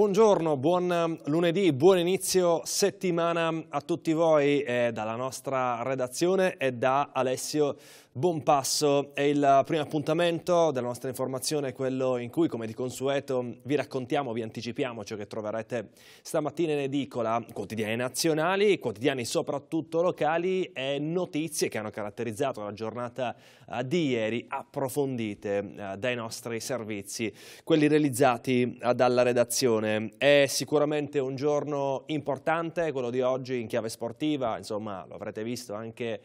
Buongiorno, buon ehm, lunedì, buon inizio settimana a tutti voi eh, dalla nostra redazione e da Alessio Buon passo è il primo appuntamento della nostra informazione, quello in cui come di consueto vi raccontiamo, vi anticipiamo ciò che troverete stamattina in edicola, quotidiani nazionali, quotidiani soprattutto locali e notizie che hanno caratterizzato la giornata eh, di ieri approfondite eh, dai nostri servizi, quelli realizzati eh, dalla redazione. È sicuramente un giorno importante, quello di oggi in chiave sportiva, insomma lo avrete visto anche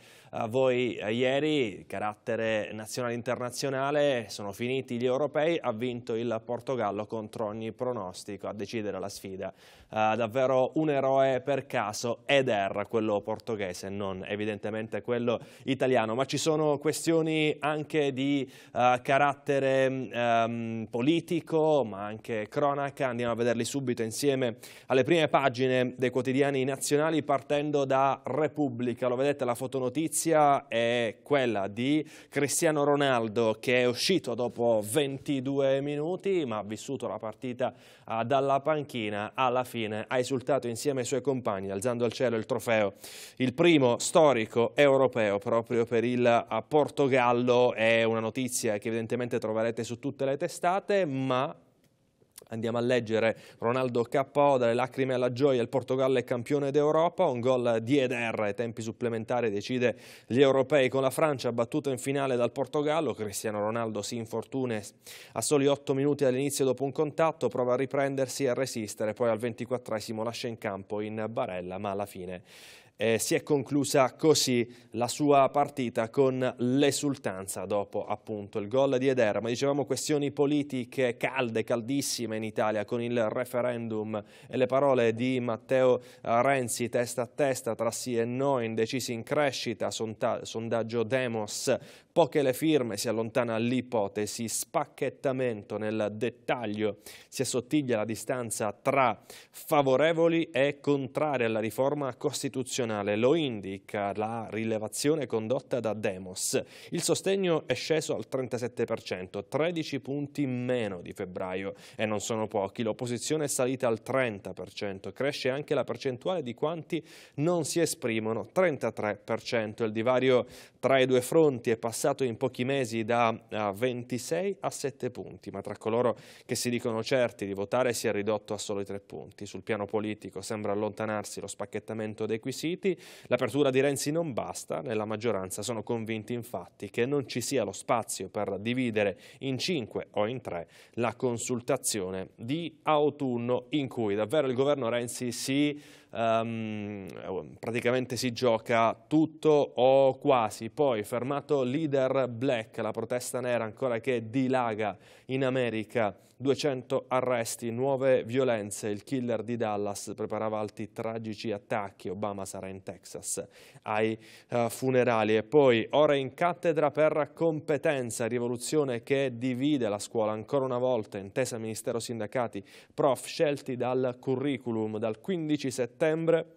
voi ieri, carattere nazionale e internazionale, sono finiti gli europei, ha vinto il Portogallo contro ogni pronostico a decidere la sfida. Uh, davvero un eroe per caso ed era quello portoghese, non evidentemente quello italiano, ma ci sono questioni anche di uh, carattere um, politico, ma anche cronaca, andiamo a vederli subito insieme alle prime pagine dei quotidiani nazionali partendo da Repubblica, lo vedete la fotonotizia è quella di Cristiano Ronaldo che è uscito dopo 22 minuti ma ha vissuto la partita ah, dalla panchina alla fine ha esultato insieme ai suoi compagni alzando al cielo il trofeo il primo storico europeo proprio per il ah, Portogallo è una notizia che evidentemente troverete su tutte le testate ma Andiamo a leggere Ronaldo KO dalle lacrime alla gioia, il Portogallo è campione d'Europa, un gol di Eder ai tempi supplementari decide gli europei con la Francia battuta in finale dal Portogallo, Cristiano Ronaldo si infortuna a soli 8 minuti all'inizio dopo un contatto, prova a riprendersi e a resistere, poi al 24 lascia in campo in barella ma alla fine eh, si è conclusa così la sua partita con l'esultanza dopo appunto il gol di Eder. Ma dicevamo questioni politiche calde, caldissime in Italia con il referendum e le parole di Matteo Renzi testa a testa tra sì e no, indecisi in crescita, sondaggio Demos, poche le firme, si allontana l'ipotesi, spacchettamento nel dettaglio, si assottiglia la distanza tra favorevoli e contrari alla riforma costituzionale nazionale, lo indica la rilevazione condotta da Demos. Il sostegno è sceso al 37%, 13 punti meno di febbraio e non sono pochi. L'opposizione è salita al 30%, cresce anche la percentuale di quanti non si esprimono, 33%. Il divario tra i due fronti è passato in pochi mesi da 26 eh, a 7 punti, ma tra coloro che si dicono certi di votare si è ridotto a solo i 3 punti. Sul piano politico sembra allontanarsi lo spacchettamento dei quesiti, partiti. L'apertura di Renzi non basta, nella maggioranza sono convinti infatti che non ci sia lo spazio per dividere in cinque o in tre la consultazione di autunno in cui davvero il governo Renzi si um, praticamente si gioca tutto o quasi. Poi fermato leader Black, la protesta nera ancora che dilaga in America, 200 arresti, nuove violenze, il killer di Dallas preparava altri tragici attacchi, Obama sarà in Texas ai uh, funerali e poi ora in cattedra per competenza, rivoluzione che divide la scuola ancora una volta, intesa Ministero Sindacati, prof scelti dal curriculum dal 15 settembre settembre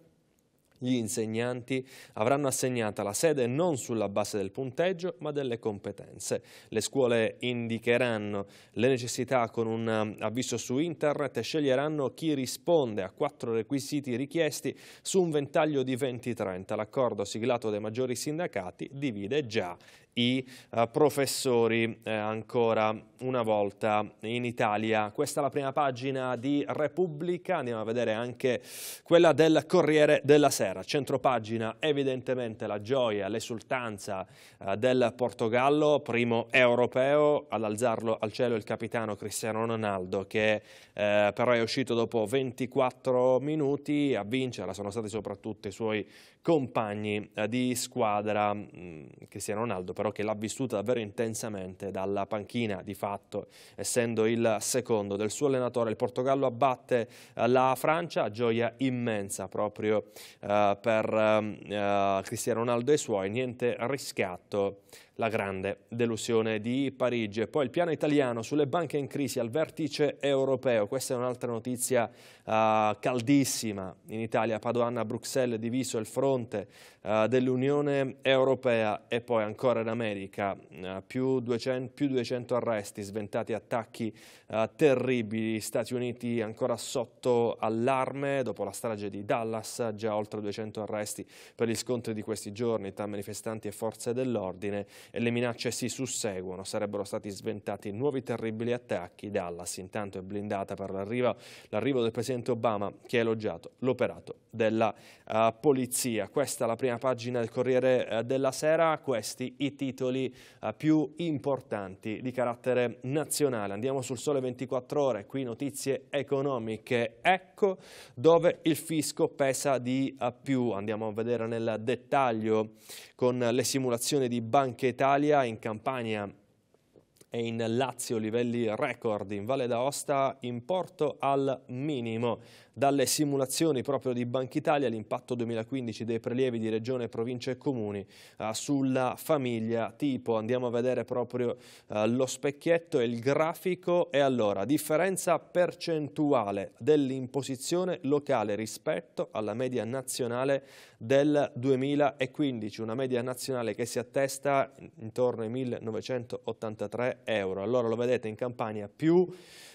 gli insegnanti avranno assegnata la sede non sulla base del punteggio ma delle competenze. Le scuole indicheranno le necessità con un eh, avviso su internet e sceglieranno chi risponde a quattro requisiti richiesti su un ventaglio di 20-30. L'accordo siglato dai maggiori sindacati divide già i eh, professori eh, ancora una volta in Italia. Questa è la prima pagina di Repubblica, andiamo a vedere anche quella del Corriere della Sera. Centropagina evidentemente la gioia, l'esultanza eh, del Portogallo, primo europeo, ad alzarlo al cielo il capitano Cristiano Ronaldo che però è uscito dopo 24 minuti a vincere, sono stati soprattutto i suoi compagni eh, di squadra mm, Cristiano Ronaldo però che l'ha vissuta davvero intensamente dalla panchina di fatto essendo il secondo del suo allenatore il Portogallo abbatte eh, la Francia gioia immensa proprio eh, per ehm, Cristiano Ronaldo e i suoi niente riscatto la grande delusione di Parigi. E poi il piano italiano sulle banche in crisi al vertice europeo. Questa è un'altra notizia uh, caldissima in Italia. Padoanna Bruxelles diviso il fronte uh, dell'Unione Europea e poi ancora in America. Uh, più, 200, più, 200, arresti, sventati attacchi terribili. Stati Uniti ancora sotto allarme dopo la strage di Dallas. Già oltre 200 arresti per gli scontri di questi giorni tra manifestanti e forze dell'ordine e le minacce si susseguono. Sarebbero stati sventati nuovi terribili attacchi. Dallas intanto è blindata per l'arrivo del presidente Obama che ha elogiato l'operato della uh, polizia. Questa è la prima pagina del Corriere uh, della Sera. Questi i titoli uh, più importanti di carattere nazionale. Andiamo sul sole 24 ore. Qui notizie economiche. Ecco dove il fisco pesa di più. Andiamo a vedere nel dettaglio con le simulazioni di banche Italia, in Campania e in Lazio livelli record, in Valle d'Aosta importo al minimo. Dalle simulazioni proprio di Banca Italia l'impatto 2015 dei prelievi di regione, province e comuni eh, sulla famiglia tipo. Andiamo a vedere proprio eh, lo specchietto e il grafico. E allora, differenza percentuale dell'imposizione locale rispetto alla media nazionale del 2015, una media nazionale che si attesta intorno ai 1983 euro. Allora lo vedete in Campania più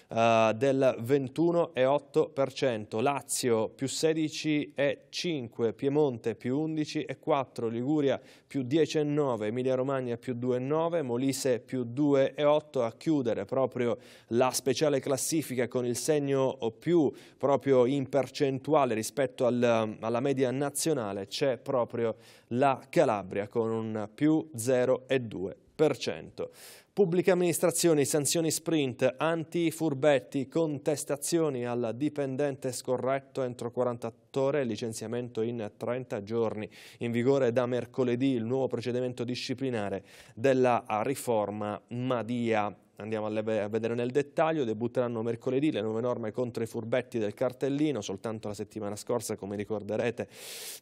eh, del 21,8%. 8, Lazio più 16 e 5, Piemonte più 11 e 4, Liguria più 10 e 9, Emilia Romagna più 2 e 9, Molise più 2 e 8 a chiudere proprio la speciale classifica con il segno più proprio in percentuale rispetto al, alla media nazionale c'è proprio la Calabria con un più 0,2%. Pubblica amministrazione, sanzioni sprint, anti-furbetti, contestazioni al dipendente scorretto entro 48 ore, licenziamento in 30 giorni. In vigore da mercoledì il nuovo procedimento disciplinare della riforma Madia. Andiamo a vedere nel dettaglio, debutteranno mercoledì le nuove norme contro i furbetti del cartellino, soltanto la settimana scorsa come ricorderete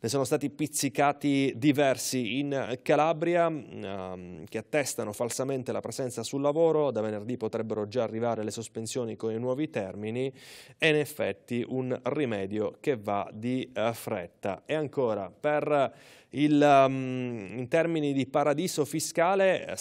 ne sono stati pizzicati diversi in Calabria ehm, che attestano falsamente la presenza sul lavoro, da venerdì potrebbero già arrivare le sospensioni con i nuovi termini è in effetti un rimedio che va di eh, fretta. E ancora per il, um, in termini di paradiso fiscale,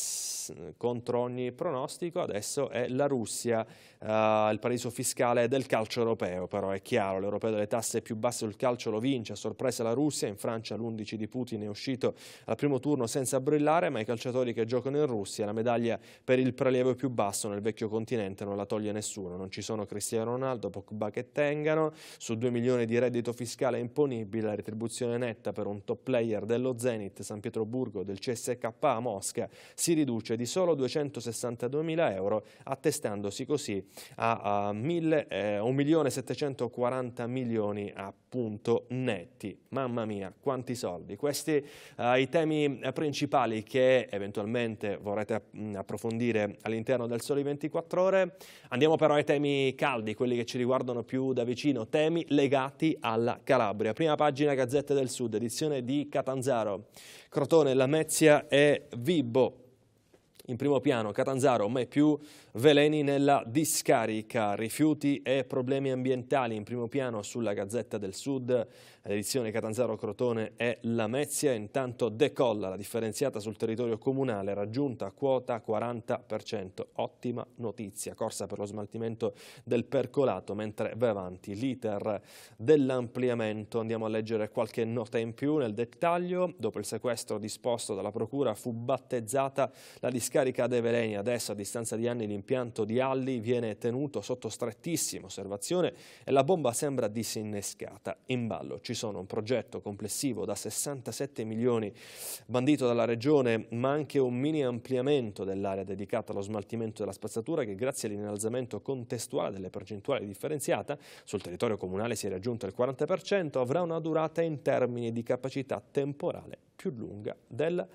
contro ogni pronostico, adesso è la Russia. Eh, il paradiso fiscale del calcio europeo, però è chiaro, l'europeo delle tasse più basse sul calcio lo vince, a sorpresa la Russia, in Francia l'11 di Putin è uscito al primo turno senza brillare, ma i calciatori che giocano in Russia la medaglia per il prelievo più basso nel vecchio continente non la toglie nessuno, non ci sono Cristiano Ronaldo, Pogba che tengano, su 2 milioni di reddito fiscale imponibile, la retribuzione netta per un top player dello Zenit San Pietroburgo del CSK a Mosca si riduce di solo 262 mila euro, attestandosi così a, a 740 eh, milioni appunto netti. Mamma mia, quanti soldi. Questi uh, i temi principali che eventualmente vorrete mm, approfondire all'interno del Soli 24 Ore. Andiamo però ai temi caldi, quelli che ci riguardano più da vicino, temi legati alla Calabria. Prima pagina Gazzetta del Sud, edizione di Catanzaro, Crotone, Lamezia e Vibbo in primo piano Catanzaro, mai più Veleni nella discarica, rifiuti e problemi ambientali in primo piano sulla Gazzetta del Sud, edizione Catanzaro Crotone e Lamezia. Intanto decolla la differenziata sul territorio comunale, raggiunta quota 40%. Ottima notizia, corsa per lo smaltimento del percolato, mentre va avanti l'iter dell'ampliamento. Andiamo a leggere qualche nota in più nel dettaglio. Dopo il sequestro disposto dalla Procura fu battezzata la discarica dei Veleni. Adesso, a distanza di anni, l'impianto l'impianto di Alli viene tenuto sotto strettissima osservazione e la bomba sembra disinnescata. In ballo ci sono un progetto complessivo da 67 milioni bandito dalla Regione, ma anche un mini ampliamento dell'area dedicata allo smaltimento della spazzatura che grazie all'innalzamento contestuale delle percentuali differenziata sul territorio comunale si è raggiunto il 40%, avrà una durata in termini di capacità temporale più lunga del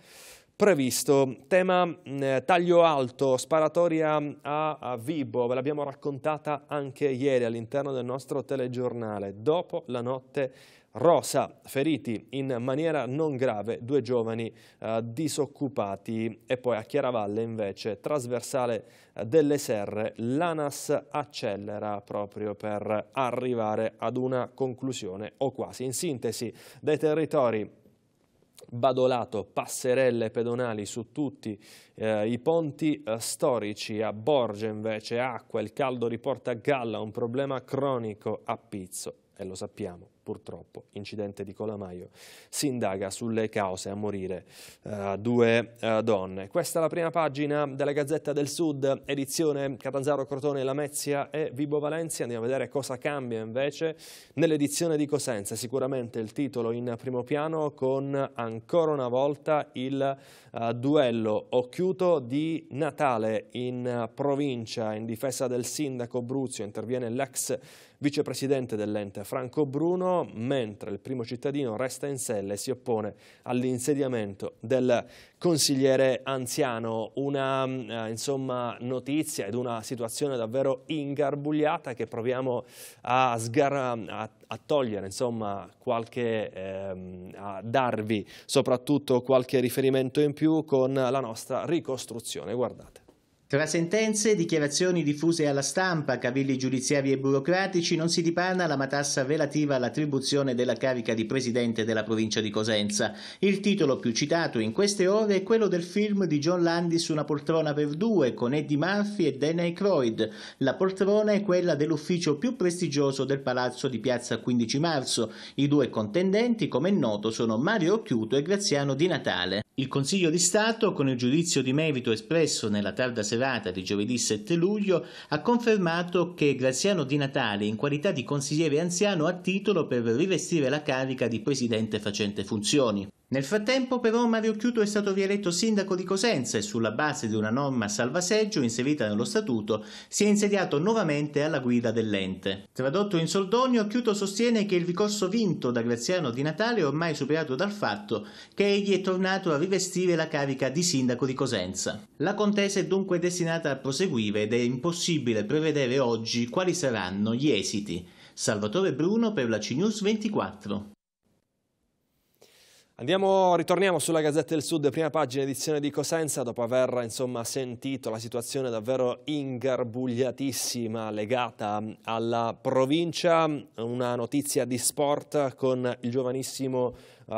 previsto. Tema eh, taglio alto, sparatoria a, a Vibo, ve l'abbiamo raccontata anche ieri all'interno del nostro telegiornale. Dopo la notte rosa, feriti in maniera non grave due giovani eh, disoccupati e poi a Chiaravalle invece trasversale eh, delle serre l'ANAS accelera proprio per arrivare ad una conclusione o quasi. In sintesi dai territori Badolato, passerelle pedonali su tutti eh, i ponti eh, storici, a Borgia invece acqua, ah, il caldo riporta a galla un problema cronico a Pizzo e lo sappiamo purtroppo, incidente di Colamaio, si indaga sulle cause a morire uh, due uh, donne. Questa è la prima pagina della Gazzetta del Sud, edizione Catanzaro, Crotone, Lamezia e Vibo Valencia. Andiamo a vedere cosa cambia invece nell'edizione di Cosenza. Sicuramente il titolo in primo piano con ancora una volta il eh, duello occhiuto di Natale in eh, provincia in difesa del sindaco Bruzio interviene l'ex vicepresidente dell'ente Franco Bruno mentre il primo cittadino resta in sella e si oppone all'insediamento del consigliere anziano una mm, eh, insomma, notizia ed una situazione davvero ingarbugliata che proviamo a, a a togliere insomma, qualche, ehm, a darvi soprattutto qualche riferimento in più con la nostra ricostruzione. Guardate. Tra sentenze dichiarazioni diffuse alla stampa, cavilli giudiziari e burocratici, non si dipana la matassa relativa all'attribuzione della carica di presidente della provincia di Cosenza. Il titolo più citato in queste ore è quello del film di John Landis Una poltrona per due con Eddie Murphy e Danny Croyd. La poltrona è quella dell'ufficio più prestigioso del palazzo di piazza 15 marzo. I due contendenti, come è noto, sono Mario Occhiuto e Graziano Di Natale. Il Consiglio di Stato, con il giudizio di merito espresso nella tarda settimana, serata di giovedì 7 luglio, ha confermato che Graziano Di Natale, in qualità di consigliere anziano, ha titolo per rivestire la carica di presidente facente funzioni. Nel frattempo però Mario Chiuto è stato rieletto sindaco di Cosenza e sulla base di una norma salvaseggio inserita nello statuto si è insediato nuovamente alla guida dell'ente. Tradotto in soldonio, Chiuto sostiene che il ricorso vinto da Graziano Di Natale è ormai superato dal fatto che egli è tornato a rivestire la carica di sindaco di Cosenza. La contesa è dunque destinata a proseguire ed è impossibile prevedere oggi quali saranno gli esiti. Salvatore Bruno per la CNews 24. Andiamo, ritorniamo sulla Gazzetta del Sud, prima pagina edizione di Cosenza, dopo aver insomma, sentito la situazione davvero ingarbugliatissima legata alla provincia, una notizia di sport con il giovanissimo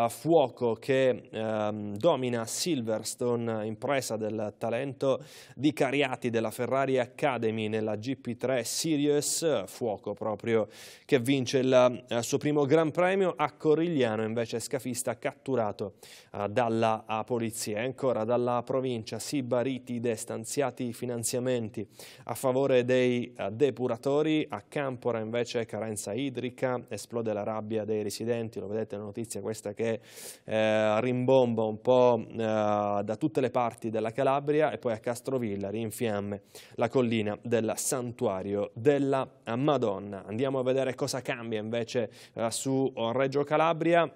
fuoco che um, domina Silverstone, impresa del talento di Cariati della Ferrari Academy nella GP3 Series, fuoco proprio che vince il uh, suo primo Gran Premio a Corigliano, invece scafista catturato uh, dalla polizia. E ancora dalla provincia Sibaritide stanziati finanziamenti a favore dei eh, depuratori, a Campora invece carenza idrica, esplode la rabbia dei residenti, lo vedete la notizia questa che che eh, rimbomba un po' eh, da tutte le parti della Calabria e poi a Castrovilla rinfiamme la collina del santuario della Madonna. Andiamo a vedere cosa cambia invece eh, su eh, Reggio Calabria.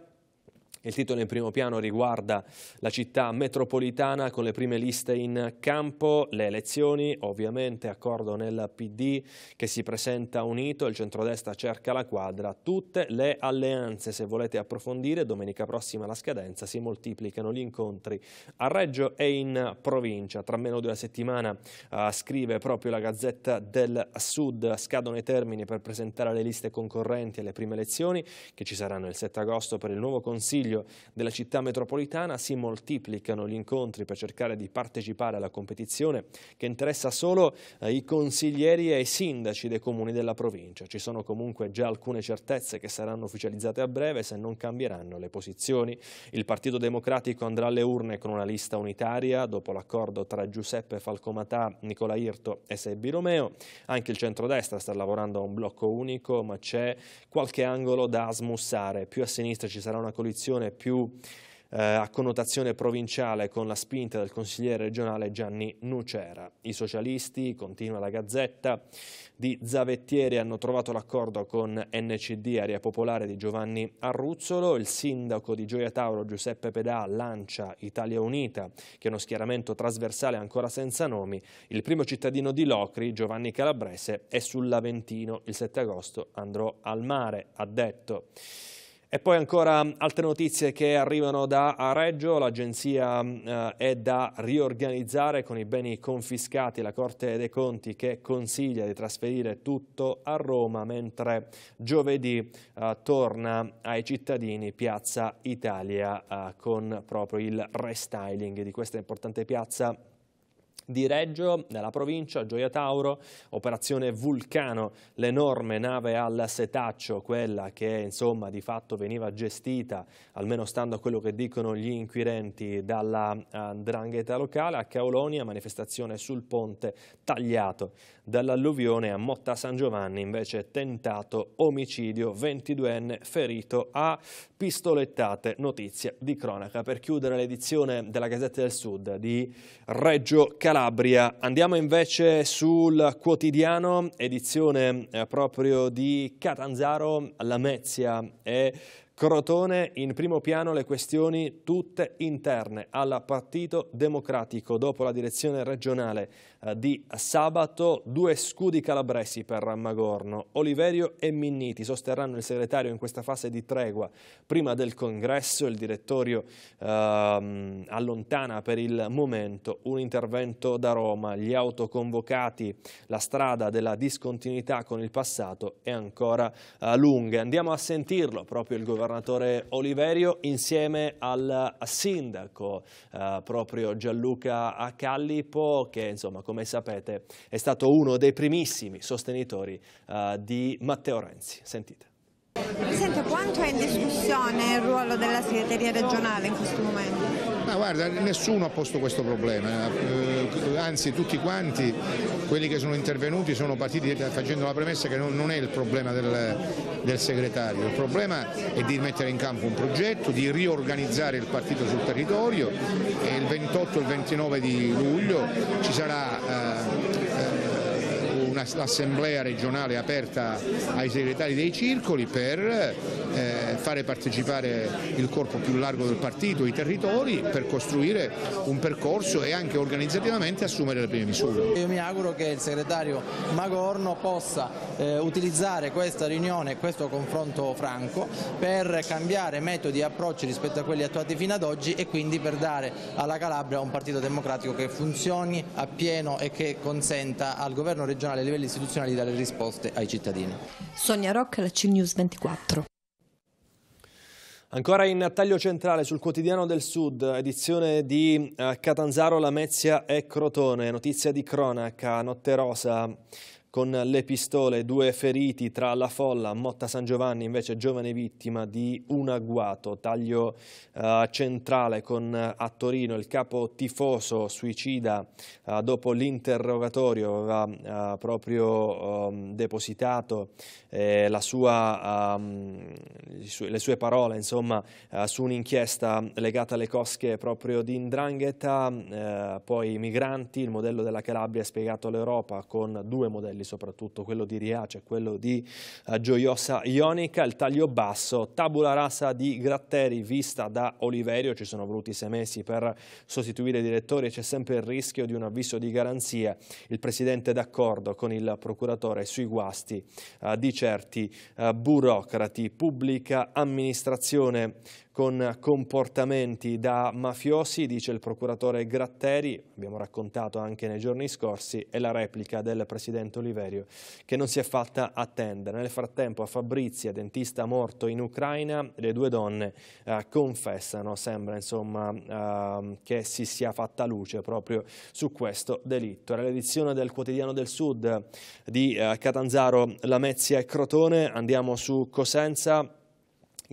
Il titolo in primo piano riguarda la città metropolitana con le prime liste in campo, le elezioni, ovviamente accordo nel PD che si presenta unito, il centrodestra cerca la quadra, tutte le alleanze se volete approfondire, domenica prossima la scadenza, si moltiplicano gli incontri a Reggio e in provincia, tra meno di una settimana uh, scrive proprio la Gazzetta del Sud, scadono i termini per presentare le liste concorrenti alle prime elezioni che ci saranno il 7 agosto per il nuovo Consiglio Consiglio della città metropolitana si moltiplicano gli incontri per cercare di partecipare alla competizione che interessa solo eh, i consiglieri e i sindaci dei comuni della provincia. Ci sono comunque già alcune certezze che saranno ufficializzate a breve se non cambieranno le posizioni. Il Partito Democratico andrà alle urne con una lista unitaria dopo l'accordo tra Giuseppe Falcomatà, Nicola Irto e Sebbi Romeo. Anche il centrodestra sta lavorando a un blocco unico ma c'è qualche angolo da smussare. Più a sinistra ci sarà una coalizione elezione più eh, a connotazione provinciale con la spinta del consigliere regionale Gianni Nucera. I socialisti, continua la Gazzetta, di Zavettieri hanno trovato l'accordo con NCD Aria Popolare di Giovanni Arruzzolo, il sindaco di Gioia Tauro Giuseppe Pedà lancia Italia Unita, che è uno schieramento trasversale ancora senza nomi, il primo cittadino di Locri, Giovanni Calabrese, è sull'Aventino, il 7 agosto andrò al mare, ha detto. E poi ancora altre notizie che arrivano da Reggio, l'agenzia eh, è da riorganizzare con i beni confiscati, la Corte dei Conti che consiglia di trasferire tutto a Roma, mentre giovedì eh, torna ai cittadini Piazza Italia eh, con proprio il restyling di questa importante piazza di Reggio, nella provincia, Gioia Tauro, operazione Vulcano, l'enorme nave al setaccio, quella che insomma di fatto veniva gestita, almeno stando a quello che dicono gli inquirenti, dalla eh, drangheta locale, a Caolonia, manifestazione sul ponte tagliato dall'alluvione, a Motta San Giovanni invece tentato omicidio, 22enne ferito a pistolettate, notizia di cronaca. Per chiudere l'edizione della Gazzetta del Sud di Reggio Calabria, Calabria. Andiamo invece sul quotidiano, edizione eh, proprio di Catanzaro, Lamezia e Crotone in primo piano le questioni tutte interne al Partito Democratico dopo la direzione regionale eh, di sabato due scudi calabresi per Magorno. Oliverio e Minniti sosterranno il segretario in questa fase di tregua. Prima del congresso il direttorio ehm, allontana per il momento un intervento da Roma, gli autoconvocati, la strada della discontinuità con il passato è ancora eh, lunga. Andiamo a sentirlo proprio il governatore Oliverio insieme al sindaco eh, proprio Gianluca Callipo che insomma come sapete, è stato uno dei primissimi sostenitori uh, di Matteo Renzi. Sentite. Presidente, quanto è in discussione il ruolo della segreteria regionale in questo momento? Ma guarda, nessuno ha posto questo problema, eh, anzi tutti quanti quelli che sono intervenuti sono partiti facendo la premessa che non, non è il problema del, del, segretario, il problema è di mettere in campo un progetto, di riorganizzare il partito sul territorio e il 28 e il 29 di luglio ci sarà... Eh, un'assemblea regionale aperta ai segretari dei circoli per eh, fare partecipare il corpo più largo del partito, i territori, per costruire un percorso e anche organizzativamente assumere le prime misure. Io mi auguro che il segretario Magorno possa eh, utilizzare questa riunione e questo confronto franco per cambiare metodi e approcci rispetto a quelli attuati fino ad oggi e quindi per dare alla Calabria un partito democratico che funzioni appieno e che consenta al governo regionale a livello istituzionale di dare risposte ai cittadini. Sonia Rock, la CNews 24. Ancora in taglio centrale sul quotidiano del Sud, edizione di eh, Catanzaro, Lamezia e Crotone, notizia di cronaca, notte rosa con le pistole, due feriti tra la folla, Motta San Giovanni invece giovane vittima di un agguato, taglio eh, centrale con eh, a Torino il capo tifoso suicida eh, dopo l'interrogatorio aveva eh, proprio ehm, depositato eh, sua, ehm, le sue parole insomma, eh, su un'inchiesta legata alle cosche proprio di Indrangheta, poi i migranti, il modello della Calabria spiegato all'Europa con due modelli capelli soprattutto, quello di Riace, cioè quello di eh, Gioiosa Ionica, il taglio basso, tabula rasa di Gratteri vista da Oliverio, ci sono voluti sei mesi per sostituire i direttori, c'è sempre il rischio di un avviso di garanzia, il Presidente è d'accordo con il procuratore sui guasti eh, di certi eh, burocrati, pubblica amministrazione con comportamenti da mafiosi, dice il procuratore Gratteri, abbiamo raccontato anche nei giorni scorsi, e la replica del presidente Oliverio che non si è fatta attendere. Nel frattempo a Fabrizia, dentista morto in Ucraina, le due donne eh, confessano, sembra insomma eh, che si sia fatta luce proprio su questo delitto. Era l'edizione del quotidiano del Sud di eh, Catanzaro, Lamezia e Crotone, andiamo su Cosenza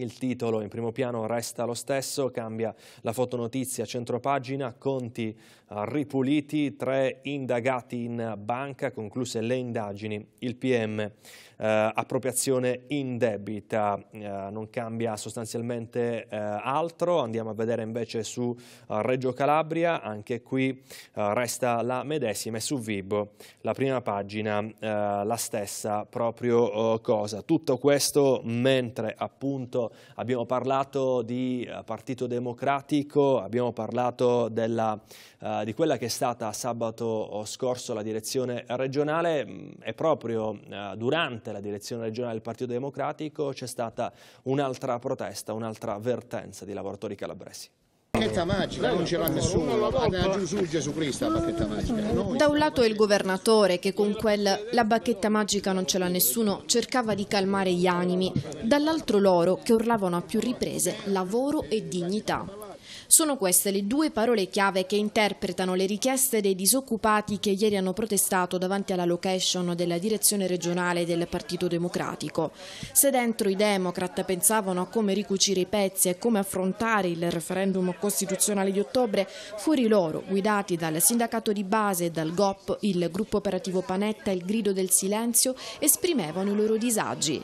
il titolo in primo piano resta lo stesso, cambia la fotonotizia a centropagina, Conti ripuliti tre indagati in banca, concluse le indagini, il PM, eh, appropriazione indebita, eh, non cambia sostanzialmente eh, altro, andiamo a vedere invece su eh, Reggio Calabria, anche qui eh, resta la medesima e su Vibo la prima pagina eh, la stessa proprio cosa. Tutto questo mentre appunto abbiamo parlato di Partito Democratico, abbiamo parlato della di quella che è stata sabato scorso la direzione regionale e mm, proprio eh, durante la direzione regionale del Partito Democratico c'è stata un'altra protesta, un'altra avvertenza di lavoratori calabresi. Bacchetta magica, non ce l'ha nessuno, ha Gesù, Gesù Cristo la bacchetta magica. Da un lato il governatore che con quel la bacchetta magica non ce l'ha nessuno cercava di calmare gli animi, dall'altro loro che urlavano a più riprese lavoro e dignità. Sono queste le due parole chiave che interpretano le richieste dei disoccupati che ieri hanno protestato davanti alla location della direzione regionale del Partito Democratico. Se dentro i democrat pensavano a come ricucire i pezzi e come affrontare il referendum costituzionale di ottobre, fuori loro, guidati dal sindacato di base e dal GOP, il gruppo operativo Panetta e il grido del silenzio, esprimevano i loro disagi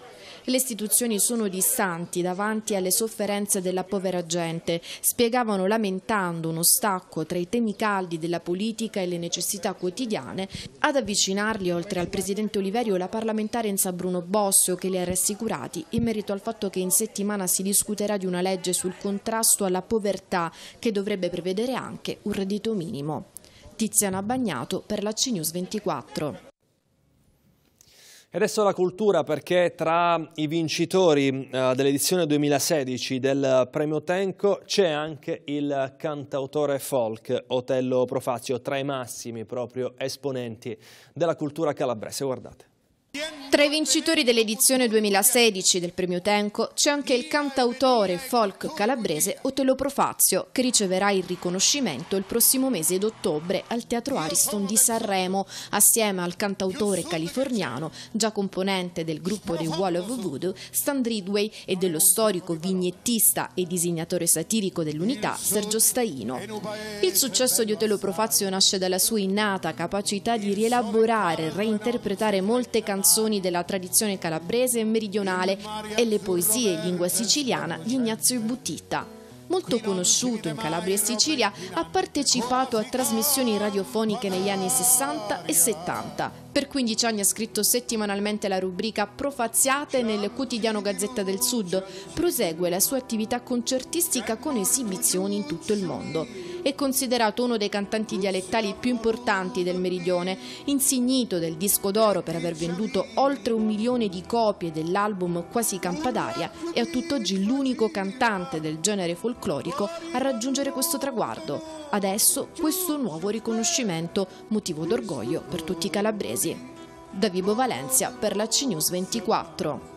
le istituzioni sono distanti davanti alle sofferenze della povera gente, spiegavano lamentando uno stacco tra i temi caldi della politica e le necessità quotidiane, ad avvicinarli oltre al Presidente Oliverio la parlamentare in San Bruno Bossio che li ha rassicurati in merito al fatto che in settimana si discuterà di una legge sul contrasto alla povertà che dovrebbe prevedere anche un reddito minimo. Tiziana Bagnato per la CNews 24. E adesso la cultura perché tra i vincitori eh, dell'edizione 2016 del premio Tenco c'è anche il cantautore folk Otello Profazio, tra i massimi proprio esponenti della cultura calabrese. Guardate. Tra i vincitori dell'edizione 2016 del premio Tenco c'è anche il cantautore folk calabrese Otelo Profazio, che riceverà il riconoscimento il prossimo mese d'ottobre al Teatro Ariston di Sanremo, assieme al cantautore californiano, già componente del gruppo The Wall of Voodoo, Stan Ridway e dello storico vignettista e disegnatore satirico dell'Unità Sergio Staino. Il successo di Otelo Profazio nasce dalla sua innata capacità di rielaborare e reinterpretare molte canzoni canzoni della tradizione calabrese e meridionale e le poesie in lingua siciliana di Ignazio Butitta. Molto conosciuto in Calabria e Sicilia, ha partecipato a trasmissioni radiofoniche negli anni 60 e 70. Per 15 anni ha scritto settimanalmente la rubrica Profaziate nel quotidiano Gazzetta del Sud. Prosegue la sua attività concertistica con esibizioni in tutto il mondo è considerato uno dei cantanti dialettali più importanti del meridione, insignito del disco d'oro per aver venduto oltre un milione di copie dell'album Quasi Campadaria, è a tutt'oggi l'unico cantante del genere folclorico a raggiungere questo traguardo. Adesso questo nuovo riconoscimento, motivo d'orgoglio per tutti i calabresi. Da Vibo Valencia per la CNews 24.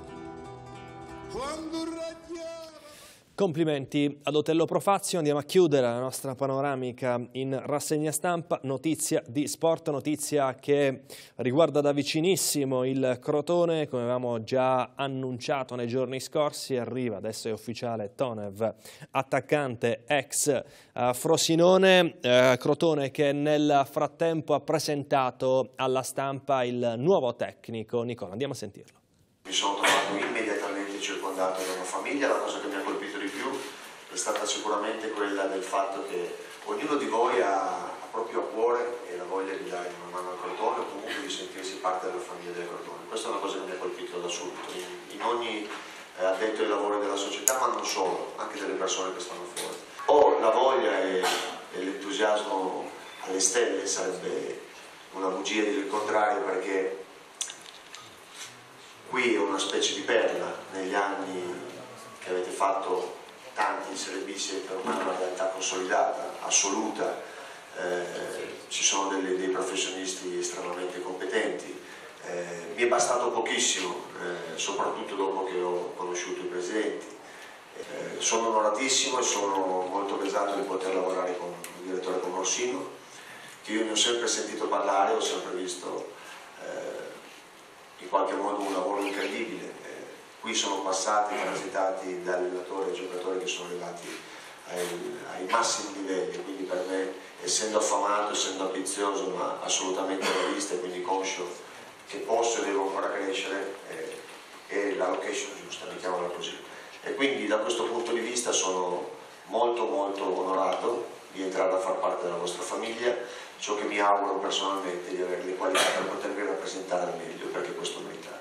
Complimenti ad Otello Profazio, andiamo a chiudere la nostra panoramica in rassegna stampa, notizia di sport, notizia che riguarda da vicinissimo il Crotone, come avevamo già annunciato nei giorni scorsi, arriva, adesso è ufficiale Tonev, attaccante ex uh, Frosinone, uh, Crotone che nel frattempo ha presentato alla stampa il nuovo tecnico Nicola, andiamo a sentirlo. Mi sono trovato immediatamente circondato da una famiglia, la cosa che mi ha colpito stata sicuramente quella del fatto che ognuno di voi ha, proprio a cuore e la voglia di dare una mano al Crotone o comunque di sentirsi parte della famiglia del Crotone. Questa è una cosa che mi ha colpito da subito, in, in ogni eh, addetto ai lavori della società, ma non solo, anche delle persone che stanno fuori. Ho la voglia e, e l'entusiasmo alle stelle, sarebbe una bugia dire il contrario perché qui è una specie di perla negli anni che avete fatto tanti servizi per ormai una realtà consolidata, assoluta, eh, ci sono delle, dei professionisti estremamente competenti. Eh, mi è bastato pochissimo, eh, soprattutto dopo che ho conosciuto i presidenti. Eh, sono onoratissimo e sono molto pesato di poter lavorare con il direttore Comorsino, che io ne ho sempre sentito parlare, ho sempre visto eh, in qualche modo un lavoro incredibile qui sono passati transitati dai allenatori e giocatori che sono arrivati ai, ai, massimi livelli, quindi per me essendo affamato, essendo ambizioso ma assolutamente realista e quindi conscio che posso e devo ancora crescere è, eh, è la location giusta, mettiamola così. E quindi da questo punto di vista sono molto molto onorato di entrare a far parte della vostra famiglia, ciò che mi auguro personalmente di avere le qualità per potervi rappresentare al meglio, perché questo merita.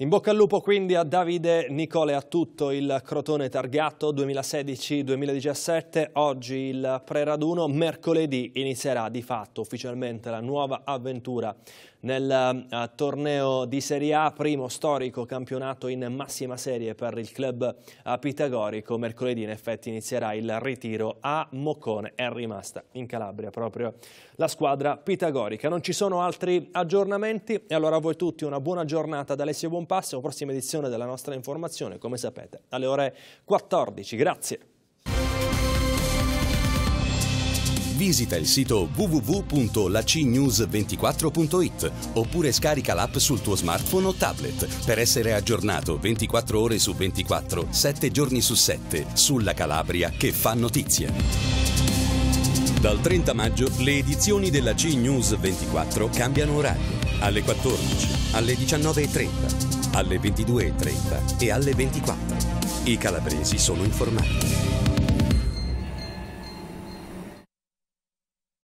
In bocca al lupo quindi a Davide Nicole a tutto il Crotone targato 2016-2017. Oggi il preraduno, mercoledì inizierà di fatto ufficialmente la nuova avventura nel uh, torneo di Serie A, primo storico campionato in massima serie per il club uh, pitagorico. Mercoledì in effetti inizierà il ritiro a Moccone, è rimasta in Calabria proprio la squadra pitagorica. Non ci sono altri aggiornamenti e allora a voi tutti una buona giornata da Alessio Buonpassimo, prossima edizione della nostra informazione, come sapete, alle ore 14. Grazie. visita il sito www.lacnews24.it oppure scarica l'app sul tuo smartphone o tablet per essere aggiornato 24 ore su 24, 7 giorni su 7 sulla Calabria che fa notizia. Dal 30 maggio le edizioni della C-News 24 cambiano orario. Alle 14, alle 19.30, alle 22.30 e alle 24. I calabresi sono informati.